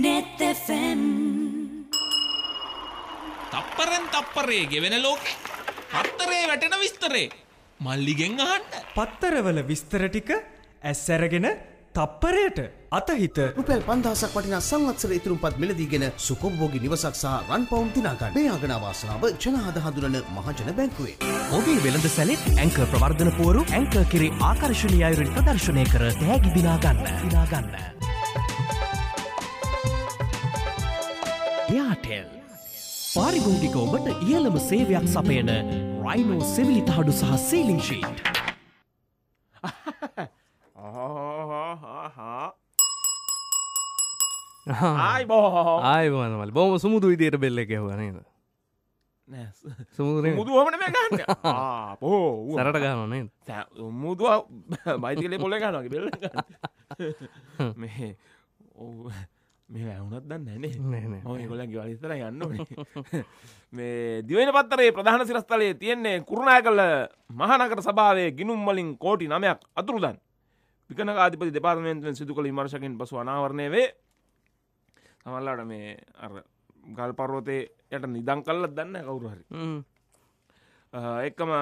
නෙත්තෆම් තප්පරෙන් තප්පරේ ගෙවෙන ලෝක පත්තරේ වැටෙන විස්තරේ මල්ලිගෙන් අහන්න පත්තරවල විස්තර ටික ඇස්සැරගෙන තප්පරයට අතහිත රුපැල් පන්දහසක් වටිනා සංවත්සර ඉතුරුම්පත් මිලදීගෙන සුකොබ්බෝගි නිවසක් සහ රන් පවුම් දිනාගන්න. මේ අගන අවාසනාව ජනහද හඳුනන මහජන බැංකුවේ. ඔබේ වෙළඳ සැලෙත් ඇංකර් ප්‍රවර්ධන පුවරු ඇංකර් කිරි ආකර්ශනීය අයුරින් ප්‍රදර්ශනය කර තෑගි දිනා ගන්න. දිනා ගන්න. එයාටෙල් පාරිභෝගික ඔබට ඉහළම සේවයක් සපයන රයිනෝ සෙවිලි තහඩු සහ සීලිං ශීට් ආයිබෝආයිබෝනවල බොම සුමුදු විදියට බෙල්ල එක හුව නේද මුදුවමන ගන්න පෝ සරට ගානනේ මුදුව මයිතිකලේ පොල ගනගේ බෙල්ල මේ ඔ මේ ඇහුනත් දන්න න ඒගොල ගවලිස්තර යන්න මේ දිවෙන පත්තරේ ප්‍රධාන සිරස්ථලයේ තියෙන්නේ කුරුණය කල මහනකට සභාවේ ගිනුම්මලින් කෝටි නමයක් අතුරුදන් පිකනකාධිපති දෙපාර්මෙන්තුවෙන් සිදු කළ විමර්ශකින් පසු අනාවරණය වේ සමල්ලාට මේ අර ගල් පරෝතය යට නිදං කල්ලත් දන්න කවුරු හරි එක්කම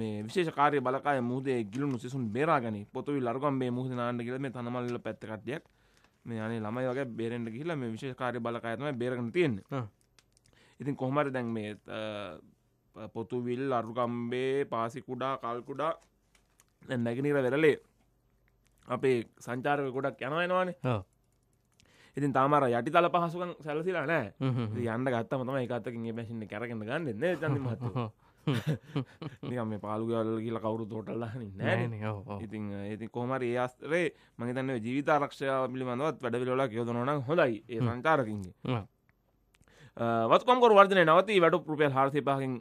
මේ විශේෂකාරය බලකාය මුහදේ ගිලුණු සිසුන් බේරාගනි පොතුවි ලර්ගම්බේ මුහද නාන්ඩ කියලම තනමල්ල පැත්තකටියක් මේ අනේ ළමයි වගේ බේරෙන්ට කියලා මේ විශේෂ කාර්ය බලකාය තමයි බේරගෙන තියෙන්නේ. ඉතින් කොහොමද දැන් මේ පොතුවිල් අරුකම්බේ පාසි කුඩා කල් කුඩා දැන් නැගිනිර වෙරළේ අපේ සංචාරක ගොඩක් යනවා එනවානේ. ඉතින් තාමර යටි තල පහසුකම් සැලසිලා නෑ යන්න ගත්තම තමයි එකත්තකින් මේ මැෂින් එක අරගෙන ගන්න දෙන්නේ චන්දි මහත්තයා මේ පාලුගල් කියලා කවරු තෝටල්ලාන නෑ ඉතින් ඉති කොහමර ඒස්තරේ මගේතන්න ජීවිත රක්ෂාව පිළිබඳවත් වැඩිලලා යොදනන හොඳයි ඒ සංචාරකින්ගේ වත්කොම්කොර වර්ධන නවති වැට රුපියල් හරසය පහකින්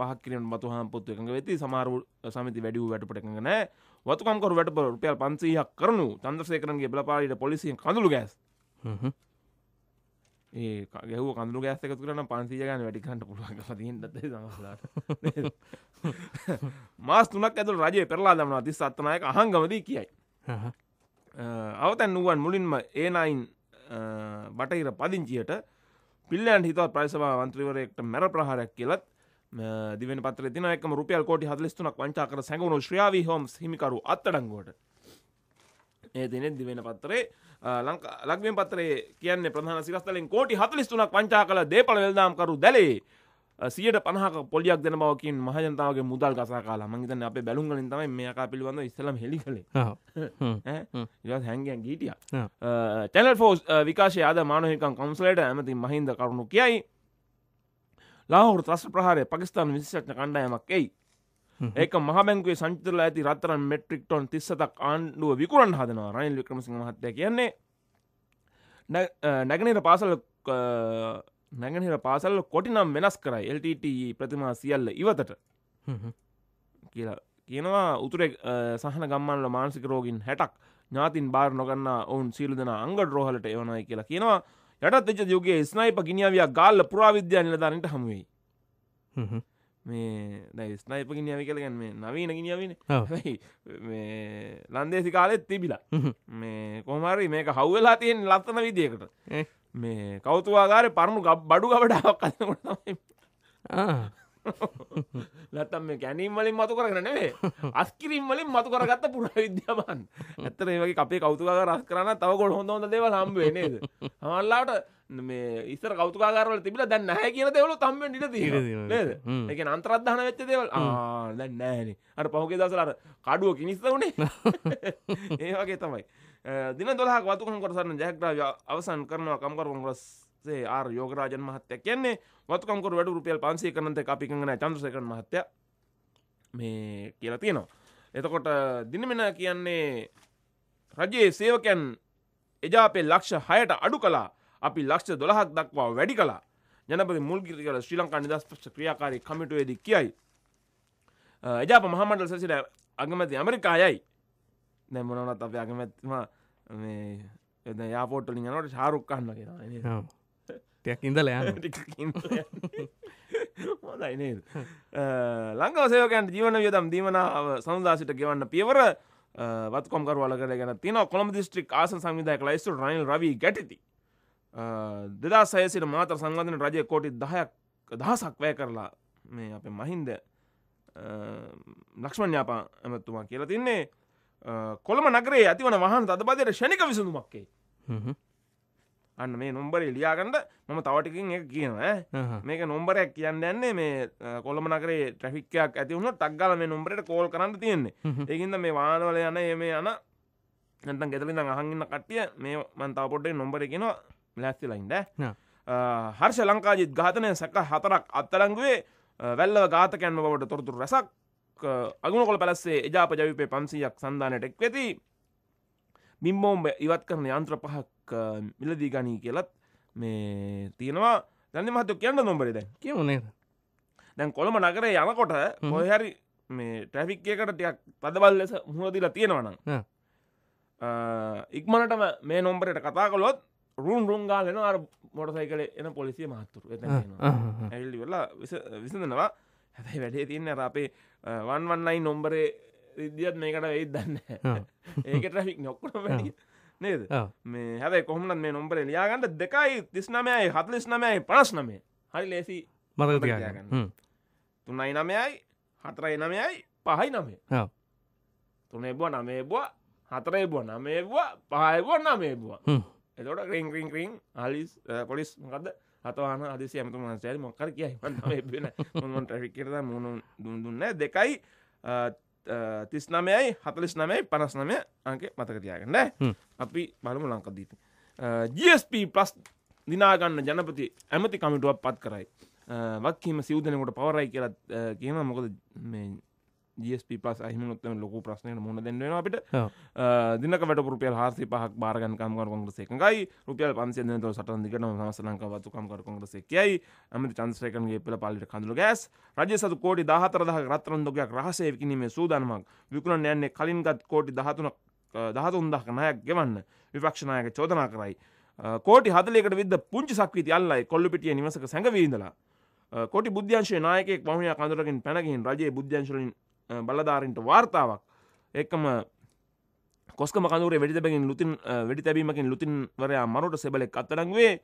පහක් කිරෙන මතුහම් පොත්තු එකඟ වෙති සමාරු සමති වැඩිය වැටපට එකඟ නෑ වත්කොම්කොර වැට රුපියල් පන්සීහක් කරනු තන්දසේකරන්ගේ බලපාලට පොලිසියෙන් කඳළු ගෑස් ඒ ගැහුව කඳුරු ගෑස් එකතු කරන පන්සීය ගන්න වැඩිකරන්න පුළුවන් තියන්නද දවසලාට මාස් තුනක් ඇතුළ රජය පෙරලා දමනවා තිස් අත්තනායක අහංගමදී කියයි අවතැන් වුවන් මුලින්ම ඒනයින් බටහිර පදිංචියට පිල්ලන් හිතවත් ප්‍රයිසවා වන්ත්‍රීවරයෙක්ට මැර ප්‍රහරයක් කියලත් දිව පත්‍ර තිනක රුපියල් කෝටි හදලස්තුනක් වංචාකර සැඟුණු ශ්‍රියාවී හෝම් හිමිකරු අත්තඩංගුවට ඒතිනෙ දිවෙන පත්තරේ ලංකා ලක්වෙන් පත්තරේ කියන්න ප්‍රධාන සිරස්තලෙන් කෝටි හතලිස්තුනක් පංචා කළ දේපල වෙල්දාම්කරු දැලේ සියට පහක පොලියක් දෙන බවකින් මහජනතාවගේ මුදල් ගසා කාලා මංගේතන අප බැලුම්ගලින් තමයි මේක පිළිබඳ ඉස්සලම් හෙලි කළේ හැන්ගන් ගීටිය චැනල් ෆෝස් විකාශය අද මානහිකන් කොන්සලට ඇමති මහින්ද කරුණු කියයි ලාහුර ත්‍රස් ප්‍රහාරය පකිස්ාන් විශෂණ කණ්ඩායමක් එයි ඒක මහමැංගුවේ සංචිතරලා ඇති රත්තරන් මෙට්‍රික් ටොන් 37ක් ආණ්ඩුව විකුණන්න හදනවා රනිල් වික්‍රමසිංහ මහත්තයා කියන්නේ නැගෙනහිර පාසල නැගෙනහිර පාසල්ල කොටිනම් වෙනස් කරයි LTT ප්‍රතිමා සියල්ල ඉවතට කියලා කියනවා උතුරෙක් සහන ගම්මන්ල මානසික රෝගින් හැටක් ඥාතින් බාර නොගන්න ඔවුන් සීලු දෙෙන අංගඩ රෝහලට එවනයි කියලා කියනවා යටත් එච යුගේ ස්නයිප ගිනිියාවයා ගාල්ල පුරාවිද්‍යා නිලධානට හමුවයි මේ දැයි ස්නයිප ගිනියාව කලගන්න මේ නවීන ගිනියාවන ලන්දේසි කාලෙත් තිබිලා මේ කොමරි මේක හව්වෙලා තියෙන් ලස්සන විදියකට මේ කෞතුවාගාර පරණු ගබ් බඩු ගබඩාවක් කන්නකොට ලත්තම් මේ ගැනීම් වලින් මතු කරගෙන නෙවේ අස්කිරීම් වලින් මතු කරගත්ත පුරා විද්‍යාවන් ඇත්තට ඒ වගේ අපේ කෞතුකාගාර රස් කරන්න තව ගොඩ හොඳ හොඳ දේවල් හම්බ වෙන්නේ නේද හමල්ලාට මේ ඉස්සර කවතුකාරල තිබිල දැන් නැහැ කියන දෙවල තම්ම නිට ද එක අන්තරද්ධාන වෙච්ච දෙවල් දැන් නෑන අට පහුගේ දසලර කඩුව කිනිස්ස වුණේ ඒවගේ තමයි දින දොලා වතුකන් කොටසන්න ජැක්්‍රාව අවසන් කරනවා කම්කර කොංග්‍රස්සේ ආර් යෝගරාජන් මහත්තය කියන්නේ වතුකංකර වැඩ රුපියල් පන්සේ කරනත අපිකන චන්ද්‍රසක මහත්තය මේ කියලා තියෙනවා එතකොට දිනමෙන කියන්නේ රජයේ සේවකැන් එජාපේ ලක්ෂ හයට අඩු කලා අපි ලක්ෂ දොළහක් දක්වා වැඩි කලා ජනපති මුල්ගිරි කර ශ්‍රී ලංකා නිදස් ක්‍රියාකාරී කමිටුවේදී කියයි එජාප මහමටල් සැසිට අගමැති ඇමරිකායයි දැ මොනවත් අප අගමැත්ම මේ එද යාපෝට්ටලින් යනට ශාරුක් කන්න කියලා තයක් ඉඳල යන හොදයි නේද ලංකව සයෝකන්ට ජීවන වියදම් දීමනාව සමුදාසිට ගෙවන්න පියවර වත්කොම්කර වලකට ගැන තින කොම දිස්ත්‍රික් ආස සංවිධයක ලයිස්තු රනිල් රවී ගැටති දෙදා සයසිට මාතර සංගධන රජය කෝටි දහයක් දහසක් වැය කරලා මේ අප මහින්ද ලක්ෂ්මන් ්‍යාපා ඇමත්තුමා කියලා තින්නේ කොළම නගරේ ඇතිවන වහන් අදබදයට ෂණික විසඳුමක්කේ අන්න මේ නොම්බරේ ලියාගන්නට මම තවටිකින් එක කියනවා මේක නොම්බරයක් කියන්න ඇන්නේ මේ කොළම නකරේ ට්‍රෆික්කයක් ඇතිවුණ තක්ගල මේ නොම්බරට කෝල් කරන්න තියෙන්නේ ඒකින්ද මේ වානවල යන ඒ මේ යන නැතන් ගෙතලින් අහගන්න කට්ටිය මේ මන්තාපොට්ටේ නොම්බර කියෙනවා ලැස්තිලයින්ද හර්ෂ ලංකාජිත් ඝාතනය සැක හතරක් අත්තරංගුවේ වැල්ලව ඝාතකැන්ම බවට තොරතුර රැසක් අගුණකොළ පැලස්සේ එජාප ජවිපේ පන්සීයක් සන්ධානයට එක් වෙති මිම්බෝම්බ ඉවත් කරන යන්ත්‍ර පහක් මිලදී ගනී කියලත් මේ තියෙනවා දැන්න මහතු කියන්න නොම්බරි දැ කියවනේ දැන් කොළම නගරේ යනකොට මොහැරි මේ ට්‍රැෆික්කයකට ටයක් පදබල් ලෙස මුහදීලා තියෙනවනම් ඉක්මනටම මේ නොම්බරයට කතා කළොත් රුන් රුන්ගාල එන අර මොටසයි කල එන පොලිසිය මහත්තුරු එත ඇල්ලි වෙලා විසඳනවා හැබැයි වැඩේ තියන්න අපේ වන් වන්නයි නොම්බරේ විද්‍යත් මේකට වෙයි දන්න ඒක ට්‍රෆික් නොක්කට වැඩ නේද මේ හැබයි කොහමට මේ නොම්බර ලියාගන්නට දෙකයි තිස්නමයයි හත්ලිස් නමයයි පනස් නමේ හරි ලේසි මරගන්න තුන්නයි නමයයි හතරයි නමයයි පහයි නමේ තුනේ බෝ නමේ බවා හතරේ බෝ නමේ බවා පහයි බෝ නමේ බවා එතොට රිං රිං රිං හලිස් පොලිස් මොකද අතවාන අදසි ඇමතු මන්සේල මොකර කියයි වෙන මොන් ට්‍රෆික් කරද මුණු දුන් දුන්න දෙකයි තිස් නමයයි හතලිස් නමයි පනස් නමය අංක මතක තියාගන්න අපි බලමු ලංකදීති GSP පලස් දිනාගන්න ජනපති ඇමති කමිටුවක් පත් කරයි වක්කීම සිවදනකොට පවරයි කියලා කියන මොකද ජස්ප පස් අහිමනොත්තම ලොකු ප්‍රශ්නයට මුණ දෙන්නන අපට දිනක වැට රුපියල් හාසි පහක් බාරගන්කම්කර කොන්ග්‍රසේකයි රුපියල් පන්සිද තො සටන්දිකට හසලංකවතුකම්කර කොන්ග්‍රසේකයි ඇමති චන්ස්්‍රයකන්ගේ පෙළ පලිට කඳු ගෑස් රජ සතු කෝටි දහතරදහ රත්තරන්දොගයක් රහසයකිනීමේ සූදනමක් විකුණ යන්නේ කලින්ගත් කෝටි දහතුන දහතුන්දක් නයක් ගෙවන්න විපක්ෂණයක චෝදනා කරයි කෝටි හදලෙකට විද පුංචි සක්විති අල්ලයි කොල්ලපිටිය නිවසක සැඟවීදලා කොටි බුද්‍යංශ නායක පමය කඳරකින් පැනගින් රජයේ බුද්‍යංශලින් බලධාරින්ට වාර්තාවක් ඒකම කොස්කම කඳුරේ වැඩි තැබකින් ලුතින් වැඩි තැබීමකින් ලුතින්වරයා මරුට සෙබලෙක් අත්තරංවේ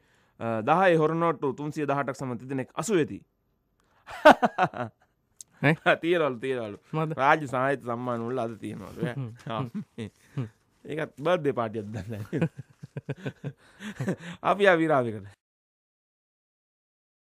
දහය හොරනොට්ටු තුන්සිය දහටක් සමති දෙනෙක් අසු ඇති තියරල් තියරලු රාජ සාහිත සම්මාන උල්ල අද තියෙනවල ඒකත් බර්ධ පාටියක් දන්න අපි අවිරාවිකට